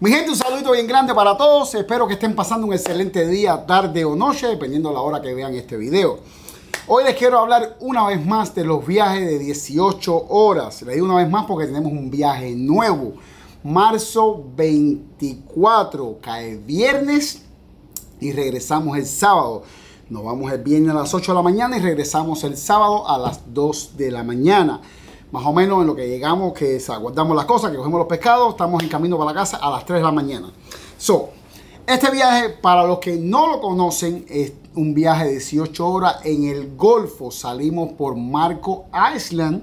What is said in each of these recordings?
Mi gente, un saludo bien grande para todos. Espero que estén pasando un excelente día, tarde o noche, dependiendo de la hora que vean este video. Hoy les quiero hablar una vez más de los viajes de 18 horas. Les digo una vez más porque tenemos un viaje nuevo. Marzo 24, cae viernes y regresamos el sábado. Nos vamos el viernes a las 8 de la mañana y regresamos el sábado a las 2 de la mañana más o menos en lo que llegamos, que aguardamos las cosas, que cogemos los pescados, estamos en camino para la casa a las 3 de la mañana. So, este viaje, para los que no lo conocen, es un viaje de 18 horas en el Golfo. Salimos por Marco Island,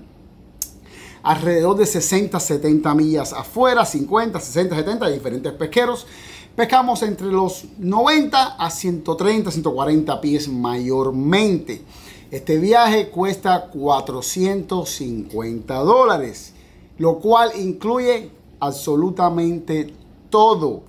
alrededor de 60, 70 millas afuera, 50, 60, 70, diferentes pesqueros. Pescamos entre los 90 a 130, 140 pies mayormente. Este viaje cuesta 450 dólares, lo cual incluye absolutamente todo.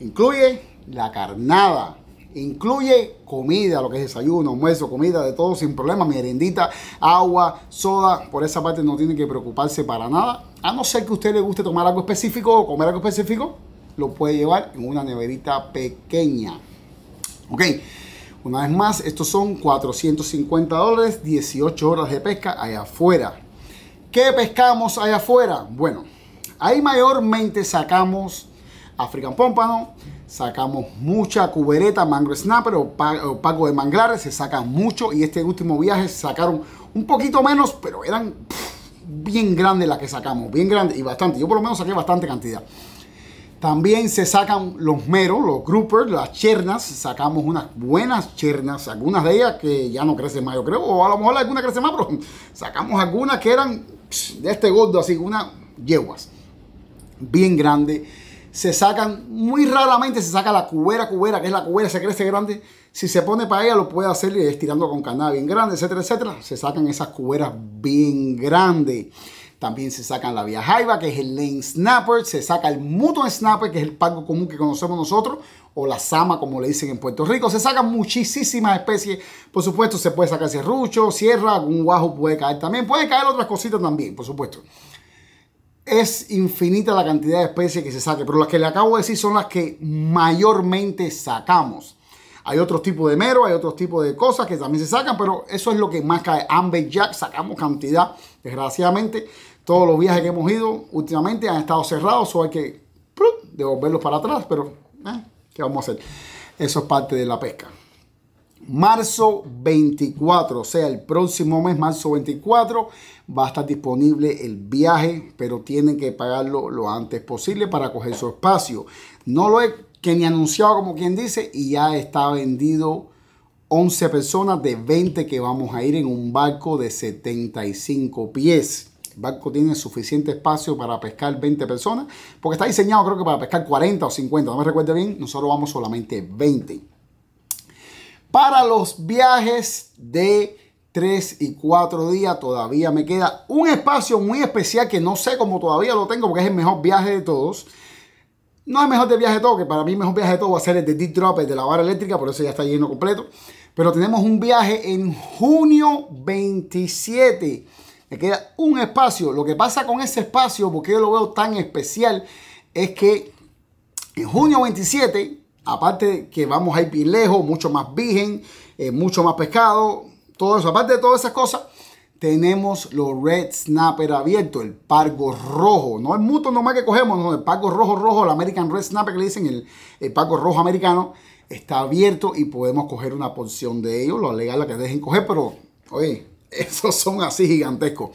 Incluye la carnada, incluye comida, lo que es desayuno, almuerzo, comida, de todo sin problema, merendita, agua, soda. Por esa parte no tiene que preocuparse para nada. A no ser que a usted le guste tomar algo específico o comer algo específico, lo puede llevar en una neverita pequeña. Ok. Una vez más, estos son 450 dólares, 18 horas de pesca allá afuera. ¿Qué pescamos allá afuera? Bueno, ahí mayormente sacamos African Pompano, sacamos mucha cubereta, mango snapper o, pago de manglares, se sacan mucho y este último viaje sacaron un poquito menos, pero eran bien grandes las que sacamos, bien grandes y bastante. Yo por lo menos saqué bastante cantidad. También se sacan los meros, los groupers, las chernas. Sacamos unas buenas chernas, algunas de ellas que ya no crecen más, yo creo. O a lo mejor algunas crecen más, pero sacamos algunas que eran de este gordo, así, unas yeguas bien grande. Se sacan, muy raramente se saca la cubera, cubera, que es la cubera, se crece grande. Si se pone para ella, lo puede hacer estirando con canal bien grande, etcétera, etcétera. Se sacan esas cuberas bien grandes. También se sacan la vía Jaiba, que es el lane snapper. Se saca el muton snapper, que es el pago común que conocemos nosotros. O la sama, como le dicen en Puerto Rico. Se sacan muchísimas especies. Por supuesto, se puede sacar serrucho, sierra, algún guajo puede caer también. Pueden caer otras cositas también, por supuesto. Es infinita la cantidad de especies que se saque, pero las que le acabo de decir son las que mayormente sacamos. Hay otros tipos de mero, hay otros tipos de cosas que también se sacan, pero eso es lo que más cae. jack, sacamos cantidad, desgraciadamente todos los viajes que hemos ido últimamente han estado cerrados o hay que devolverlos para atrás, pero eh, ¿qué vamos a hacer? Eso es parte de la pesca. Marzo 24, o sea, el próximo mes, marzo 24, va a estar disponible el viaje, pero tienen que pagarlo lo antes posible para coger su espacio. No lo he que ni anunciado, como quien dice, y ya está vendido 11 personas de 20 que vamos a ir en un barco de 75 pies. El barco tiene suficiente espacio para pescar 20 personas, porque está diseñado creo que para pescar 40 o 50, no me recuerde bien, nosotros vamos solamente 20. Para los viajes de 3 y 4 días todavía me queda un espacio muy especial que no sé cómo todavía lo tengo porque es el mejor viaje de todos. No es el mejor de viaje de todos, que para mí el mejor viaje de todos va a ser el de Deep Drop, de la barra eléctrica, por eso ya está lleno completo. Pero tenemos un viaje en junio 27 me queda un espacio. Lo que pasa con ese espacio, porque yo lo veo tan especial, es que en junio 27, aparte de que vamos a ir bien lejos, mucho más virgen, eh, mucho más pescado, todo eso, aparte de todas esas cosas, tenemos los Red Snapper abiertos, el pargo rojo. No el muto nomás que cogemos, no, el pargo rojo rojo, el American Red Snapper que le dicen, el, pargo rojo americano, está abierto y podemos coger una porción de ellos. Lo legal la que dejen coger, pero oye, esos son así gigantescos.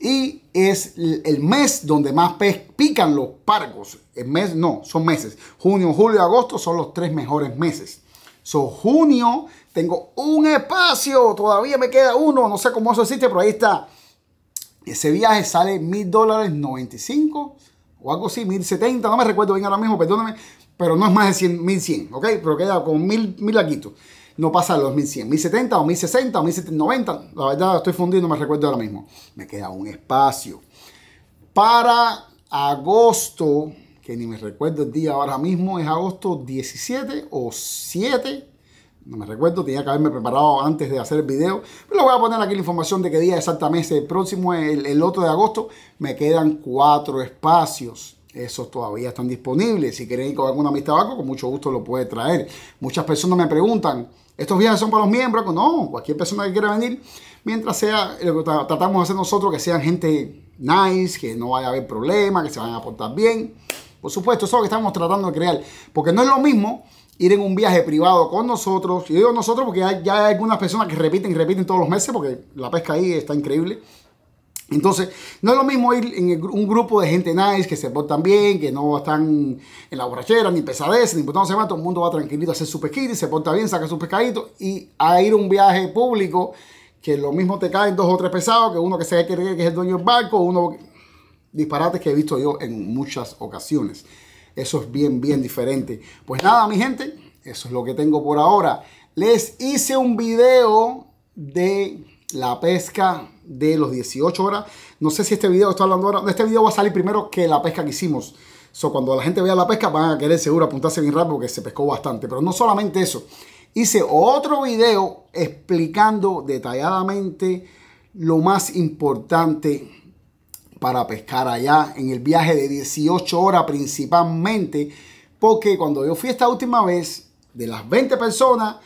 Y es el mes donde más pican los pargos El mes, no, son meses. Junio, julio, agosto son los tres mejores meses. So, junio, tengo un espacio, todavía me queda uno, no sé cómo eso existe, pero ahí está. Ese viaje sale mil dólares 95 o algo así, 1070, no me recuerdo bien ahora mismo, perdóname, pero no es más de 1100, ¿ok? Pero queda con 1000, 1000 laguitos, No pasa los 1100, 1070 o 1060 o 1090. La verdad, estoy fundiendo, no me recuerdo ahora mismo. Me queda un espacio. Para agosto, que ni me recuerdo el día ahora mismo, es agosto 17 o 7. No me recuerdo, tenía que haberme preparado antes de hacer el video. Pero voy a poner aquí la información de qué día exactamente. El próximo, el, el otro de agosto, me quedan cuatro espacios. Esos todavía están disponibles. Si quieren ir con alguna amistad tabaco, con mucho gusto lo puede traer. Muchas personas me preguntan, ¿estos viajes son para los miembros? No, cualquier persona que quiera venir, mientras sea, lo que tratamos de hacer nosotros, que sean gente nice, que no vaya a haber problemas, que se vayan a portar bien. Por supuesto, eso es lo que estamos tratando de crear. Porque no es lo mismo ir en un viaje privado con nosotros. Y digo nosotros porque ya hay algunas personas que repiten y repiten todos los meses porque la pesca ahí está increíble. Entonces, no es lo mismo ir en un grupo de gente nice, que se portan bien, que no están en la borrachera, ni pesadez, ni por todo se va, todo el mundo va tranquilito a hacer su pesquita y se porta bien, saca su pescadito y a ir un viaje público, que lo mismo te caen dos o tres pesados, que uno que se que es el dueño del barco, uno disparates que he visto yo en muchas ocasiones. Eso es bien, bien diferente. Pues nada, mi gente, eso es lo que tengo por ahora. Les hice un video de la pesca de los 18 horas. No sé si este video está hablando ahora. Este video va a salir primero que la pesca que hicimos. So, cuando la gente vea la pesca van a querer seguro apuntarse bien rápido porque se pescó bastante. Pero no solamente eso. Hice otro video explicando detalladamente lo más importante para pescar allá en el viaje de 18 horas principalmente. Porque cuando yo fui esta última vez, de las 20 personas,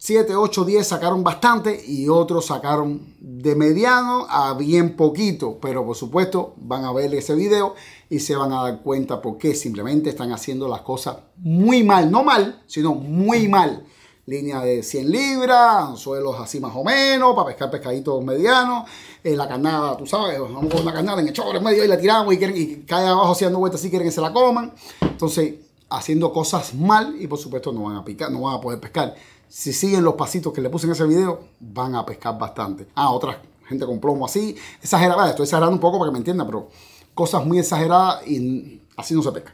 7, 8, 10 sacaron bastante y otros sacaron de mediano a bien poquito. Pero por supuesto van a ver ese video y se van a dar cuenta porque simplemente están haciendo las cosas muy mal. No mal, sino muy mal. Línea de 100 libras, anzuelos así más o menos, para pescar pescaditos medianos. Eh, la carnada, tú sabes, vamos con la carnada en el chorro en medio y la tiramos y, quieren, y cae abajo haciendo vueltas si quieren que se la coman. Entonces, haciendo cosas mal y por supuesto no van a picar, no van a poder pescar. Si siguen los pasitos que le puse en ese video, van a pescar bastante. Ah, otra gente con plomo así. Exagerada, estoy exagerando un poco para que me entiendan, pero cosas muy exageradas y así no se pesca.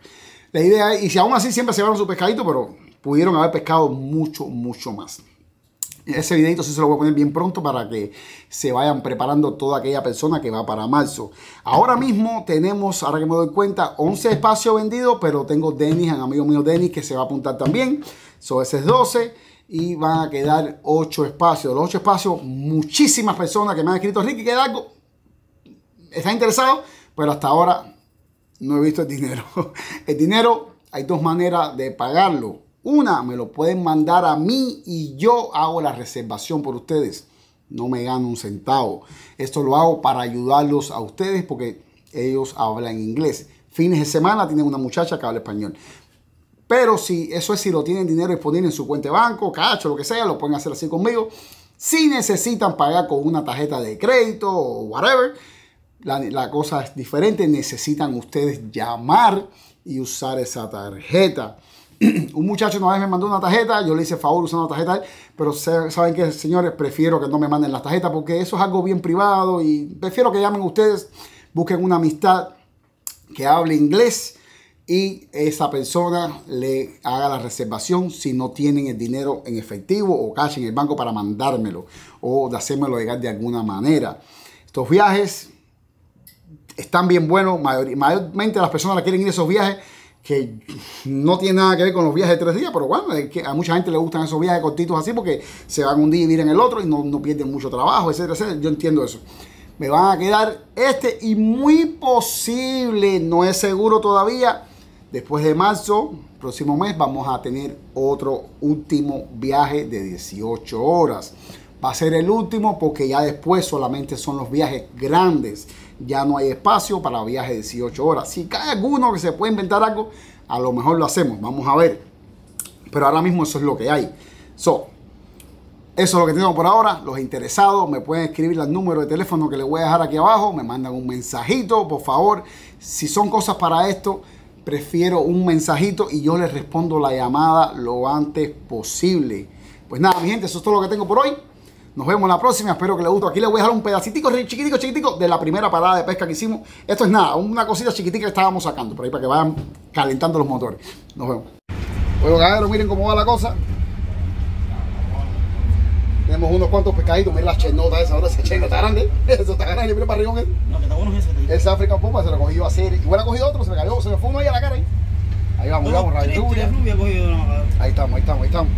La idea es, y si aún así siempre se a su pescadito, pero pudieron haber pescado mucho, mucho más. Ese videito sí se lo voy a poner bien pronto para que se vayan preparando toda aquella persona que va para marzo. Ahora mismo tenemos, ahora que me doy cuenta, 11 espacios vendidos, pero tengo Denis, un amigo mío Denis, que se va a apuntar también. So, ese es 12 y van a quedar ocho espacios. Los ocho espacios, muchísimas personas que me han escrito, Ricky, ¿qué algo. ¿Está interesado? Pero hasta ahora no he visto el dinero. El dinero, hay dos maneras de pagarlo. Una, me lo pueden mandar a mí y yo hago la reservación por ustedes. No me gano un centavo. Esto lo hago para ayudarlos a ustedes porque ellos hablan inglés. Fines de semana tienen una muchacha que habla español. Pero si eso es si lo tienen dinero disponible en su cuenta de banco, cacho, lo que sea, lo pueden hacer así conmigo. Si necesitan pagar con una tarjeta de crédito o whatever, la, cosa es diferente. Necesitan ustedes llamar y usar esa tarjeta un muchacho una vez me mandó una tarjeta, yo le hice favor usando la tarjeta, pero saben que señores, prefiero que no me manden la tarjeta porque eso es algo bien privado y prefiero que llamen ustedes, busquen una amistad que hable inglés y esa persona le haga la reservación si no tienen el dinero en efectivo o cash en el banco para mandármelo o de hacérmelo llegar de alguna manera. Estos viajes están bien buenos, mayormente las personas quieren ir a esos viajes que no tienen nada que ver con los viajes de tres días, pero bueno, que a mucha gente le gustan esos viajes cortitos así porque se van un día y vienen el otro y no, no pierden mucho trabajo, etcétera, etcétera. Yo entiendo eso. Me van a quedar este y muy posible, no es seguro todavía, Después de marzo, próximo mes, vamos a tener otro último viaje de 18 horas. Va a ser el último porque ya después solamente son los viajes grandes. Ya no hay espacio para viajes de 18 horas. Si cae alguno que se puede inventar algo, a lo mejor lo hacemos. Vamos a ver. Pero ahora mismo eso es lo que hay. So, eso es lo que tengo por ahora. Los interesados me pueden escribir el número de teléfono que les voy a dejar aquí abajo. Me mandan un mensajito, por favor. Si son cosas para esto, prefiero un mensajito y yo les respondo la llamada lo antes posible. Pues nada, mi gente, eso es todo lo que tengo por hoy. Nos vemos en la próxima, espero que les guste. Aquí les voy a dejar un pedacitico chiquitico, chiquitico de la primera parada de pesca que hicimos. Esto es nada, una cosita chiquitica que estábamos sacando por ahí para que vayan calentando los motores. Nos vemos. Bueno, caballeros, miren cómo va la cosa. Tenemos unos cuantos pescaditos, mira las chenota esa, ahora esa chenota grande, eso está grande, mira para arriba. eh. No, que está bueno ese. Tío. Esa África Pumba se lo cogió a hacer, igual ha cogido otro, se le cayó, se le fue ahí a la cara. Ahí, eh. ahí vamos, vamos, Ahí estamos, ahí estamos, ahí estamos.